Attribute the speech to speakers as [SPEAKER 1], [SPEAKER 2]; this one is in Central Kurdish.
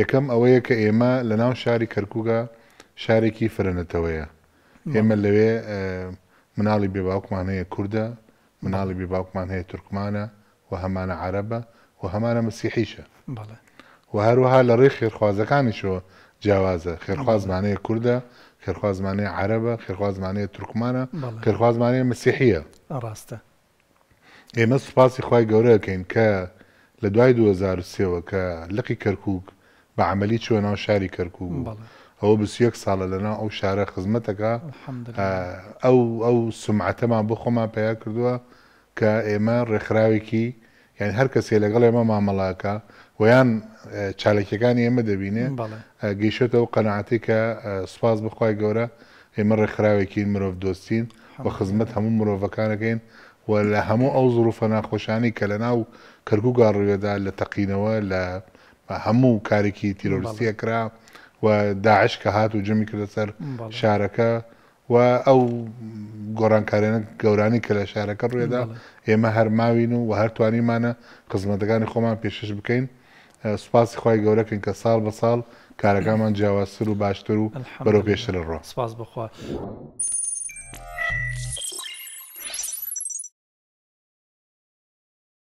[SPEAKER 1] یەکەم ئەوەیە کە ئێمە لە ناو شاری کەرکوگا شارێکی فرەنەتەوەیە ئێمە لەوێ مناڵی بێباوکمان هەیە کووردە مناڵی بێباوکمان هەیە تورکمانە و هەمانە عربە و هەمانە مسیحیشە و هەروەها لە ڕێ خێرخوازەکانیشەوە جیاوازە خێرخوازمانەیە کووردە خێرخوازمانەیە عربە خێرخوازمانەیە تورکمانە خێرخوازمانەیە مسیحیە ڕاستە ئێمە سوپاسی خی گەورەکەین کە لە دوای 2023ەوە کە لقی کەرکک بە عملی چۆ ناو شاری کەرکوو بوو ئەوە بس یەک ساڵە لەنا ئەو شارە خزمەتەکە ئەو ئەو سمعەتەمان بخۆمان پیا کردووە کە ئێمە ڕێکخراوێکی یان هەر کەسێ لەگەڵ ئێمە مامەڵاکە ویان چالکیەکانی ئێمە دەبینێ گەیشێتەوە قەنعاتی کە سوپاس بخوای گەورە ئێمە ڕێکخراوێکی مرۆڤ دۆستین بە خزمەت هەموو مرۆڤەکانەکەین و لە هەموو ئەو زروفە ناخۆشانی کە لە ناو کەرگوگا ڕوێدا لە تەقینەوە لە هەموو کارێکی تیرۆریستیە کرا و داعش کە هات و جمی کردە سەر شارەکە و ئەو گۆرانکارێنە گەورانی کە لە شارەکە ڕوێدا ئێمە هەرماوین و و هەرتوانیمانە قزمەتەکانی خۆمان پێشش بکەین سوپاسی خی گەورەکەن کە ساڵ بە ساڵ کارەکانمان جیاوازتر و باشتر و بەرەو پێشتر ڕۆ سپاس بخوا.